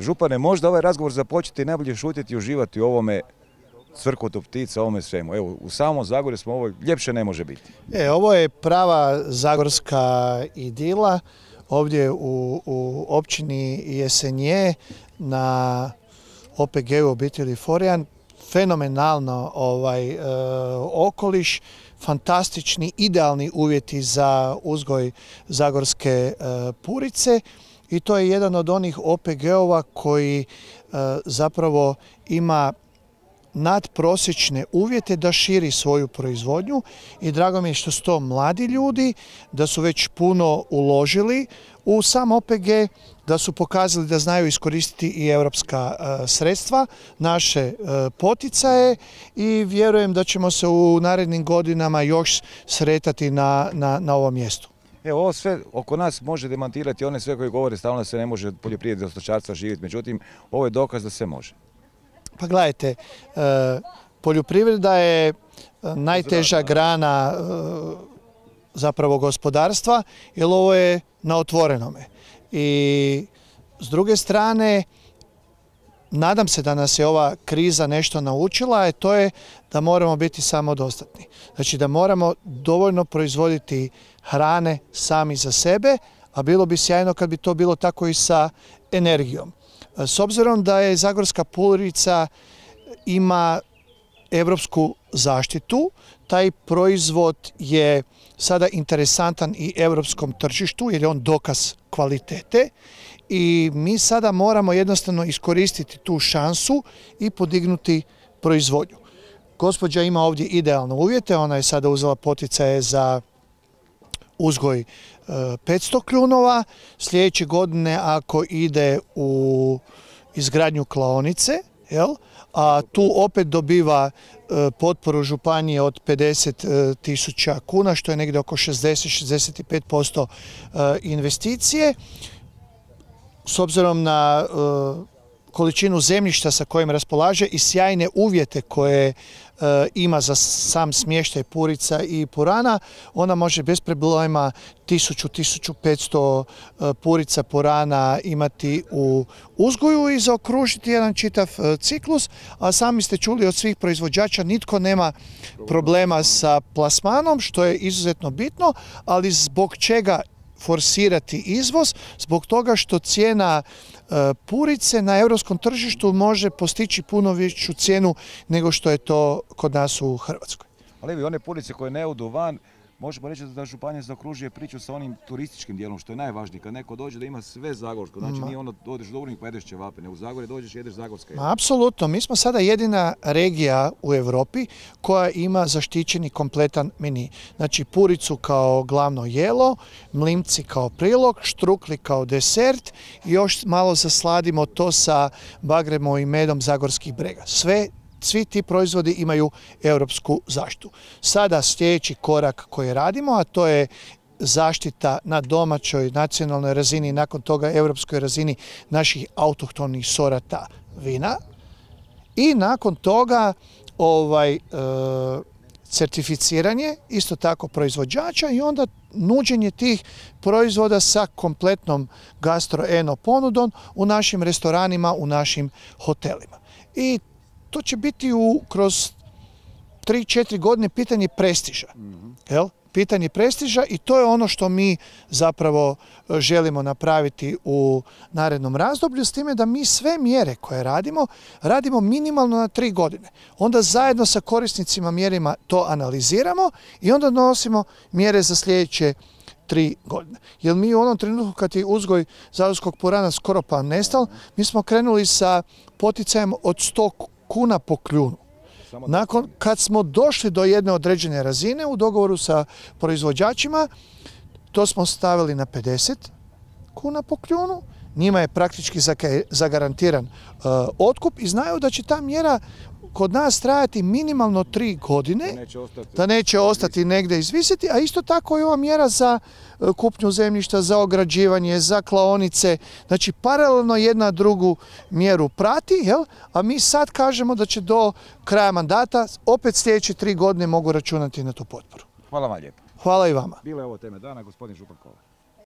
Župane, možda ovaj razgovor započeti i najbolje šutiti i uživati u ovome crkotu ptica, ovome svemu. Evo, u samom Zagorju smo ovo, ljepše ne može biti. E, ovo je prava zagorska idila. Ovdje u, u općini Jesenje na OPG-u obitelji Forijan. Fenomenalno ovaj, e, okoliš, fantastični, idealni uvjeti za uzgoj zagorske e, purice i to je jedan od onih OPG-ova koji e, zapravo ima nadprosječne uvjete da širi svoju proizvodnju i drago mi je što su to mladi ljudi, da su već puno uložili u sam OPG, da su pokazali da znaju iskoristiti i europska e, sredstva, naše e, poticaje i vjerujem da ćemo se u narednim godinama još sretati na ovom mjestu. Evo, ovo sve oko nas može demantirati one sve koji govore stalno da se ne može poljoprivrede do stočarstva živjeti, međutim, ovo je dokaz da se može. Pa gledajte, e, poljoprivreda je e, najteža grana e, zapravo gospodarstva, jer ovo je na otvorenome. I s druge strane, nadam se da nas je ova kriza nešto naučila, a to je da moramo biti samodostatni. Znači da moramo dovoljno proizvoditi hrane sami za sebe, a bilo bi sjajno kad bi to bilo tako i sa energijom. S obzirom da je Zagorska Pulirica ima evropsku zaštitu. Taj proizvod je sada interesantan i evropskom tržištu jer je on dokaz kvalitete i mi sada moramo jednostavno iskoristiti tu šansu i podignuti proizvodnju. Gospođa ima ovdje idealne uvjete, ona je sada uzela poticaje za uzgoj 500 e, kljunova. Sljedeće godine ako ide u izgradnju klaonice, jel? a tu opet dobiva e, potporu županije od 50 e, tisuća kuna, što je negdje oko 60-65% e, investicije. S obzirom na količinu zemljišta sa kojim raspolaže i sjajne uvjete koje e, ima za sam smještaj purica i purana, ona može bez problema 1000-1500 e, purica purana imati u uzgoju i zaokružiti jedan čitav e, ciklus, a sami ste čuli od svih proizvođača nitko nema problema sa plasmanom, što je izuzetno bitno, ali zbog čega forsirati izvoz zbog toga što cijena e, purice na europskom tržištu može postići puno veću cijenu nego što je to kod nas u Hrvatskoj. Ali one purice koje ne odu van, možemo reći da županija zaokružuje priču sa onim turističkim dijelom, što je najvažnije. Kad neko dođe da ima sve Zagorsko, znači nije ono odeš do pa jedeš nego u Zagorje dođeš i jedeš Zagorske. Ma, apsolutno, mi smo sada jedina regija u Europi koja ima zaštićeni kompletan meni. Znači puricu kao glavno jelo, mlimci kao prilog, štrukli kao desert i još malo zasladimo to sa bagremo i medom Zagorskih brega. Sve svi ti proizvodi imaju europsku zaštitu. Sada sljedeći korak koji radimo, a to je zaštita na domaćoj nacionalnoj razini i nakon toga europskoj razini naših autohtonih sorata vina i nakon toga ovaj e, certificiranje isto tako proizvođača i onda nuđenje tih proizvoda sa kompletnom gastroeno ponudom u našim restoranima, u našim hotelima. I to će biti u, kroz 3-4 godine pitanje prestiža. Mhm. Jel? Pitanje prestiža i to je ono što mi zapravo e, želimo napraviti u narednom razdoblju s time da mi sve mjere koje radimo, radimo minimalno na tri godine. Onda zajedno sa korisnicima mjerima to analiziramo i onda donosimo mjere za sljedeće tri godine. Jer mi u onom trenutku kad je uzgoj zavodskog purana skoro pa nestal, mi smo krenuli sa poticajem od 100 kuna po kljunu. Nakon kad smo došli do jedne određene razine u dogovoru sa proizvođačima, to smo stavili na 50 kuna po kljunu njima je praktički zagarantiran e, otkup i znaju da će ta mjera kod nas trajati minimalno tri godine, da neće ostati, negde negdje izvisiti, a isto tako i ova mjera za e, kupnju zemljišta, za ograđivanje, za klaonice, znači paralelno jedna drugu mjeru prati, a mi sad kažemo da će do kraja mandata opet sljedeće tri godine mogu računati na tu potporu. Hvala vam lijepo. Hvala i vama. Bilo je ovo teme dana, gospodin Župan